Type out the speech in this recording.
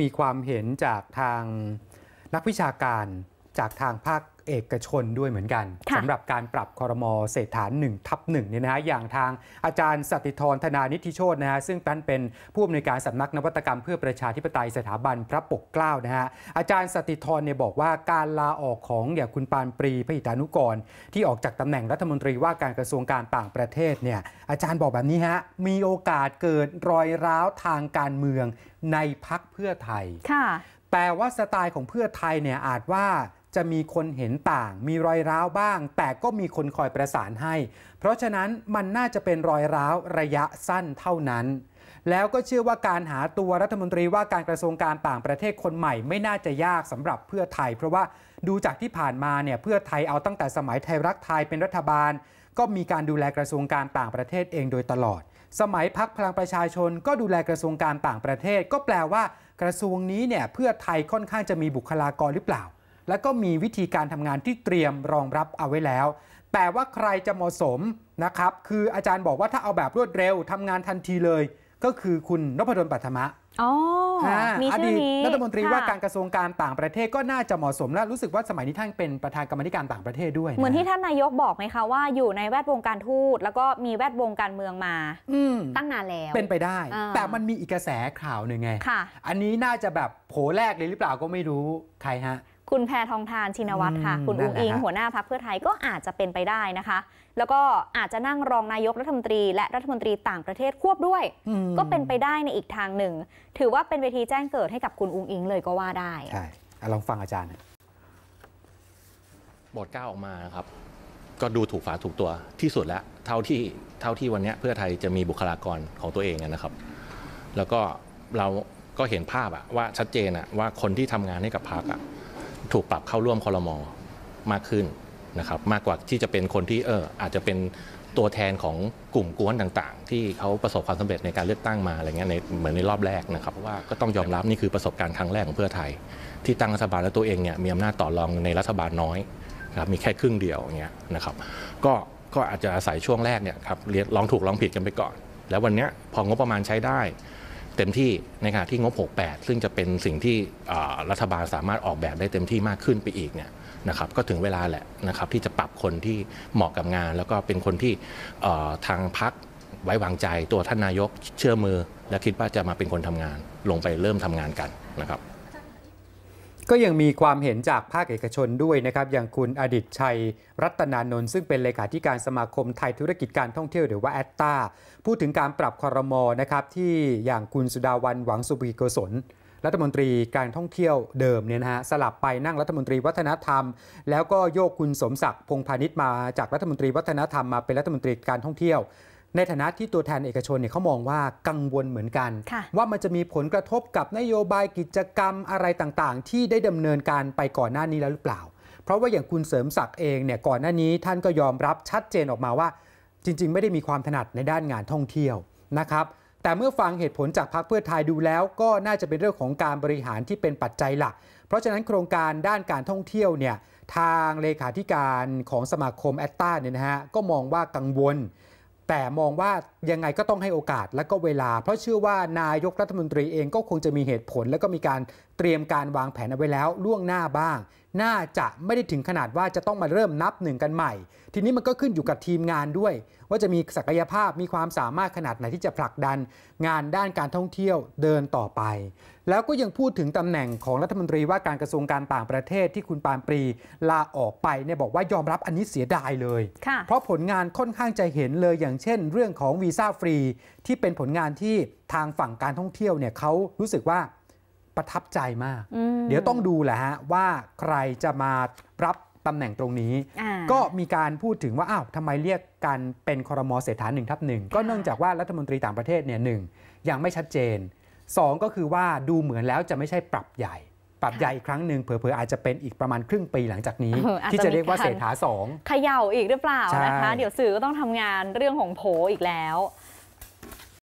มีความเห็นจากทางนักวิชาการจากทางภาคเอกชนด้วยเหมือนกันสำหรับการปรับคอรมอเศรษฐาน 1 ทับหนึ่งเนี่ยนะฮะอย่างทางอาจารย์สัติธรธนานิธิโชตนะฮะซึ่งท่านเป็นผู้อำนวยการสำนักนวัตกรรม เพื่อประชาธิปไตยสถาบันพระปกเกล้านะฮะ อาจารย์สัติธรเนี่ยบอกว่าการลาออกของ อย่างคุณปานปรีพิตานุกร ที่ออกจากตำแหน่งรัฐมนตรีว่าการกระทรวงการต่างประเทศเนี่ยอาจารย์บอกแบบนี้ฮะมีโอกาสเกิดรอยร้าวทางการเมืองในพักเพื่อไทยแต่ว่าสไตล์ของเพื่อไทยเนี่ยอาจว่าจะมีคนเห็นต่าง มีรอยร้าวบ้าง แต่ก็มีคนคอยประสานให้ เพราะฉะนั้นมันน่าจะเป็นรอยร้าว ระยะสั้นเท่านั้น แล้วก็เชื่อว่าการหาตัวรัฐมนตรีว่าการกระทรวงการต่างประเทศคนใหม่ ไม่น่าจะยากสำหรับเพื่อไทย เพราะว่าดูจากที่ผ่านมาเนี่ยเพื่อไทยเอาตั้งแต่สมัยไทยรักไทยเป็นรัฐบาล ก็มีการดูแลกระทรวงการต่างประเทศเองโดยตลอด สมัยพักพลังประชาชนก็ดูแลกระทรวงการต่างประเทศ ก็แปลว่ากระทรวงนี้เนี่ยเพื่อไทยค่อนข้างจะมีบุคลากรหรือเปล่าแล้วก็มีวิธีการทำงานที่เตรียมรองรับเอาไว้แล้ว แต่ว่าใครจะเหมาะสมนะครับ คืออาจารย์บอกว่าถ้าเอาแบบรวดเร็วทำงานทันทีเลย ก็คือคุณนพดลปัทมะมีชื่อนี้รัฐมนตรีว่าการกระทรวงการต่างประเทศก็น่าจะเหมาะสมและรู้สึกว่าสมัยนี้ท่านเป็นประธานกรรมธิการต่างประเทศด้วย เหมือนที่ท่านนายกบอกไหมคะว่าอยู่ในแวดวงการทูตแล้วก็มีแวดวงการเมืองมาตั้งนานแล้ว เป็นไปได้ แต่มันมีอีกกระแสข่าวหนึ่งไงอันนี้น่าจะแบบโผแรกเลยหรือเปล่าก็ไม่รู้ใครฮะคุณแพทองทานชินวัตรค่ะ คุณอุ้งอิงหัวหน้าพักเพื่อไทยก็อาจจะเป็นไปได้นะคะ แล้วก็อาจจะนั่งรองนายกรัฐมนตรี และรัฐมนตรีต่างประเทศควบด้วยก็เป็นไปได้ในอีกทางหนึ่ง ถือว่าเป็นเวทีแจ้งเกิดให้กับคุณอุ้งอิงเลยก็ว่าได้ใช่ลองฟังอาจารย์บทก้าออกมาครับ ก็ดูถูกฝาถูกตัวที่สุดแล้วเท่าที่เท่าที่วันนี้เพื่อไทยจะมีบุคลากรของตัวเองนะครับ แล้วก็เราก็เห็นภาพอะว่าชัดเจนอะว่าคนที่ทำงานให้กับพรรคอะถูกปรับเข้าร่วมคอรมอมากขึ้นนะครับมากกว่าที่จะเป็นคนที่เอออาจจะเป็นตัวแทนของกลุ่มกวนต่างๆ ที่เขาประสบความสำเร็จในการเลือกตั้งมาอะไรเงี้ยในเหมือนในรอบแรกนะครับเพราะว่าก็ต้องยอมรับนี่คือประสบการณ์ครั้งแรกของเพื่อไทย ที่ตั้งรัฐบาลแล้วตัวเองเนี่ยมีอำนาจต่อรองในรัฐบาลน้อยครับมีแค่ครึ่งเดียวเงี้ยนะครับก็ก็อาจจะอาศัยช่วงแรกเนี่ยครับเรียนลองถูกลองผิดกันไปก่อน แล้ววันนี้พองบประมาณใช้ได้เต็มที่ในขณะที่งบ 68 ซึ่งจะเป็นสิ่งที่รัฐบาลสามารถออกแบบได้เต็มที่มากขึ้นไปอีกเนี่ยนะครับก็ถึงเวลาแหละนะครับที่จะปรับคนที่เหมาะกับงาน แล้วก็เป็นคนที่ทางพักไว้วางใจตัวท่านนายกเชื่อมือ และคิดว่าจะมาเป็นคนทำงาน ลงไปเริ่มทำงานกันนะครับก็ยังมีความเห็นจากภาคเอกชนด้วยนะครับ อย่างคุณอดิตชัยรัตนานนท์ซึ่งเป็นเลขาธิการสมาคมไทยธุรกิจการท่องเที่ยวหรือว่าแอตตาพูดถึงการปรับคอรมอนะครับที่อย่างคุณสุดาวันหวังสุภีโกศล รัฐมนตรีการท่องเที่ยวเดิมเนี่ยนะฮะสลับไปนั่งรัฐมนตรีวัฒนธรรม แล้วก็โยกคุณสมศักดิ์พงพาณิชมาจากรัฐมนตรีวัฒนธรรมมาเป็นรัฐมนตรีการท่องเที่ยวในฐานะที่ตัวแทนเอกชนเนี่ยเขามองว่ากังวลเหมือนกัน ว่ามันจะมีผลกระทบกับนโยบายกิจกรรมอะไรต่างๆ ที่ได้ดำเนินการไปก่อนหน้านี้แล้วหรือเปล่า เพราะว่าอย่างคุณเสริมศักดิ์เองเนี่ย ก่อนหน้านี้ท่านก็ยอมรับชัดเจนออกมาว่า จริงๆ ไม่ได้มีความถนัดในด้านงานท่องเที่ยวนะครับแต่เมื่อฟังเหตุผลจากพรรคเพื่อไทยดูแล้ว ก็น่าจะเป็นเรื่องของการบริหารที่เป็นปัจจัยหลักเพราะฉะนั้นโครงการด้านการท่องเที่ยวเนี่ยทางเลขาธิการของสมาคมแอตตาเนี่ยนะฮะก็มองว่ากังวลแต่มองว่ายังไงก็ต้องให้โอกาสและก็เวลา เพราะเชื่อว่านายกรัฐมนตรีเองก็คงจะมีเหตุผล และก็มีการเตรียมการวางแผนเอาไว้แล้วล่วงหน้าบ้างน่าจะไม่ได้ถึงขนาดว่าจะต้องมาเริ่มนับหนึ่งกันใหม่ ทีนี้มันก็ขึ้นอยู่กับทีมงานด้วย ว่าจะมีศักยภาพมีความสามารถขนาดไหนที่จะผลักดันงานด้านการท่องเที่ยวเดินต่อไป แล้วก็ยังพูดถึงตำแหน่งของรัฐมนตรีว่าการกระทรวงการต่างประเทศที่คุณปานปรีลาออกไปเนี่ยบอกว่ายอมรับอันนี้เสียดายเลย เพราะผลงานค่อนข้างจะเห็นเลยอย่างเช่น เรื่องของวีซ่าฟรีที่เป็นผลงานที่ทางฝั่งการท่องเที่ยวเนี่ยเขารู้สึกว่าประทับใจมาก เดี๋ยวต้องดูแหละฮะ ว่าใครจะมารับตำแหน่งตรงนี้ ก็มีการพูดถึงว่า อ้าวทำไมเรียกกันเป็นคอรมอเศรษฐาหนึ่งทับหนึ่งก็เนื่องจากว่ารัฐมนตรีต่างประเทศเนี่ยหนึ่งยังไม่ชัดเจน 2 ก็คือว่าดูเหมือนแล้วจะไม่ใช่ปรับใหญ่ ปรับใหญ่อีกครั้งหนึ่งเผลอๆ อาจจะเป็นอีกประมาณครึ่งปีหลังจากนี้ ที่จะเรียกว่าเศรษฐาสองเขย่าอีกหรือเปล่านะคะเดี๋ยวสื่อก็ต้องทำงานเรื่องของโผอีกแล้ว